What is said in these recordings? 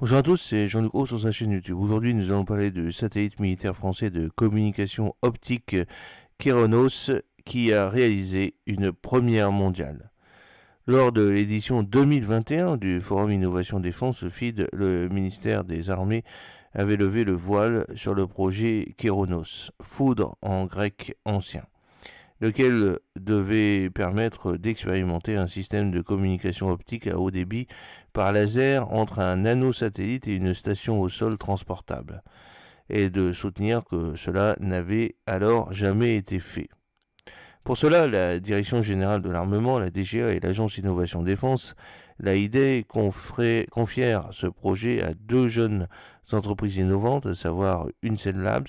Bonjour à tous, c'est Jean-Luc Haut sur sa chaîne YouTube. Aujourd'hui, nous allons parler du satellite militaire français de communication optique Kéronos, qui a réalisé une première mondiale. Lors de l'édition 2021 du Forum Innovation Défense, le FID, le ministère des Armées avait levé le voile sur le projet Kéronos, « foudre en grec ancien lequel devait permettre d'expérimenter un système de communication optique à haut débit par laser entre un nano-satellite et une station au sol transportable, et de soutenir que cela n'avait alors jamais été fait. Pour cela, la Direction générale de l'armement, la DGA et l'Agence Innovation Défense, qu'on confièrent ce projet à deux jeunes entreprises innovantes, à savoir une Labs,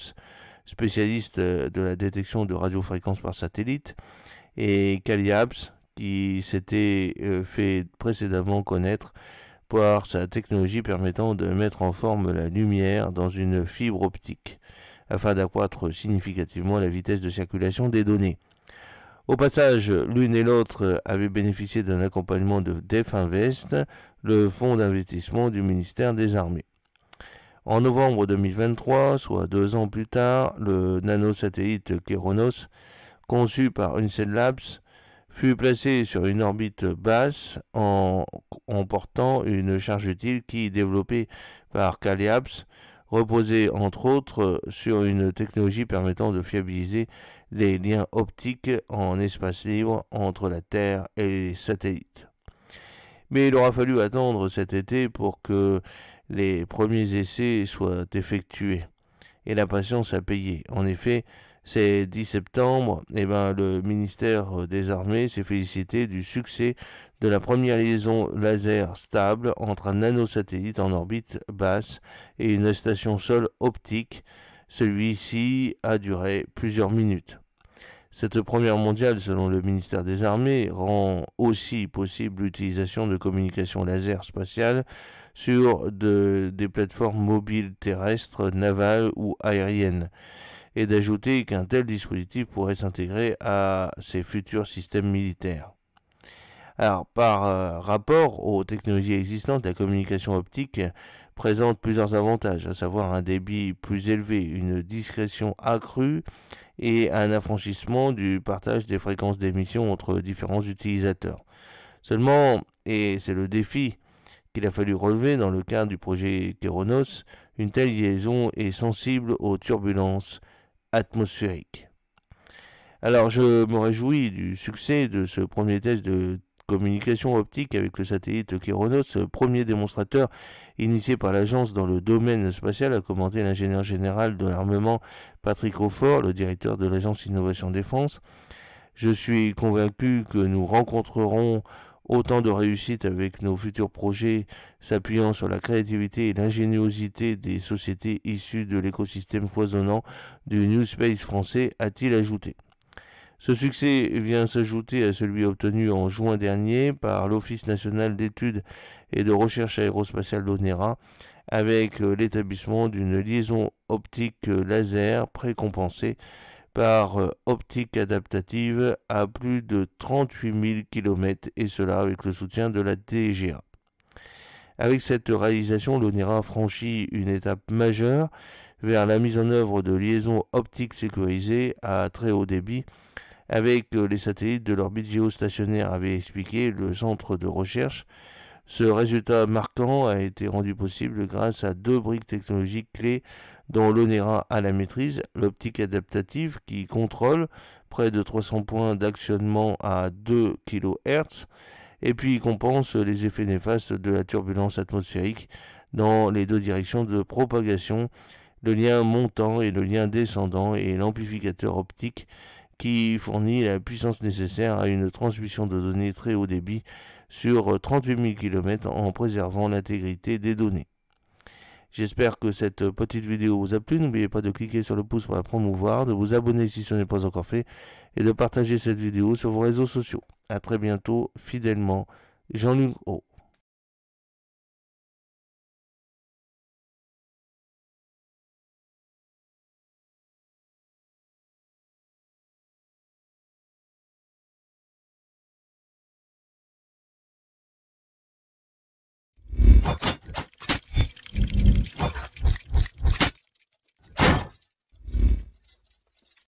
spécialiste euh, de la détection de radiofréquences par satellite, et Caliaps, qui s'était euh, fait précédemment connaître par sa technologie permettant de mettre en forme la lumière dans une fibre optique, afin d'accroître significativement la vitesse de circulation des données. Au passage, l'une et l'autre avaient bénéficié d'un accompagnement de DefInvest, Invest, le fonds d'investissement du ministère des Armées. En novembre 2023, soit deux ans plus tard, le nanosatellite Keronos, conçu par Unsed Labs, fut placé sur une orbite basse en, portant une charge utile qui, développée par Caliaps, reposait entre autres sur une technologie permettant de fiabiliser les liens optiques en espace libre entre la Terre et les satellites. Mais il aura fallu attendre cet été pour que les premiers essais soient effectués. Et la patience a payé. En effet, c'est 10 septembre, et eh ben, le ministère des Armées s'est félicité du succès de la première liaison laser stable entre un nanosatellite en orbite basse et une station sol optique. Celui-ci a duré plusieurs minutes. Cette première mondiale, selon le ministère des Armées, rend aussi possible l'utilisation de communications laser spatiales sur des plateformes mobiles terrestres, navales ou aériennes, et d'ajouter qu'un tel dispositif pourrait s'intégrer à ces futurs systèmes militaires. Alors, par euh, rapport aux technologies existantes, la communication optique présente plusieurs avantages, à savoir un débit plus élevé, une discrétion accrue et un affranchissement du partage des fréquences d'émission entre différents utilisateurs. Seulement, et c'est le défi qu'il a fallu relever dans le cadre du projet Keronos, une telle liaison est sensible aux turbulences atmosphériques. Alors je me réjouis du succès de ce premier test de communication optique avec le satellite Kéronos, premier démonstrateur initié par l'agence dans le domaine spatial, a commenté l'ingénieur général de l'armement Patrick Aufort, le directeur de l'agence Innovation Défense. Je suis convaincu que nous rencontrerons autant de réussite avec nos futurs projets s'appuyant sur la créativité et l'ingéniosité des sociétés issues de l'écosystème foisonnant du New Space français, a-t-il ajouté. Ce succès vient s'ajouter à celui obtenu en juin dernier par l'Office national d'études et de recherche aérospatiale d'ONERA avec euh, l'établissement d'une liaison optique euh, laser précompensée par euh, optique adaptative à plus de 38 000 km et cela avec le soutien de la DGA. Avec cette réalisation, l'ONERA franchit une étape majeure vers la mise en œuvre de liaisons optiques sécurisées à très haut débit avec euh, les satellites de l'orbite géostationnaire, avait expliqué le centre de recherche. Ce résultat marquant a été rendu possible grâce à deux briques technologiques clés dont l'ONERA a la maîtrise, l'optique adaptative qui contrôle près de 300 points d'actionnement à 2 kHz et puis compense les effets néfastes de la turbulence atmosphérique dans les deux directions de propagation, le lien montant et le lien descendant et l'amplificateur optique qui fournit la puissance nécessaire à une transmission de données très haut débit sur 38 000 km en préservant l'intégrité des données. J'espère que cette petite vidéo vous a plu. N'oubliez pas de cliquer sur le pouce pour la promouvoir, de vous abonner si ce n'est pas encore fait et de partager cette vidéo sur vos réseaux sociaux. A très bientôt, fidèlement, Jean-Luc O.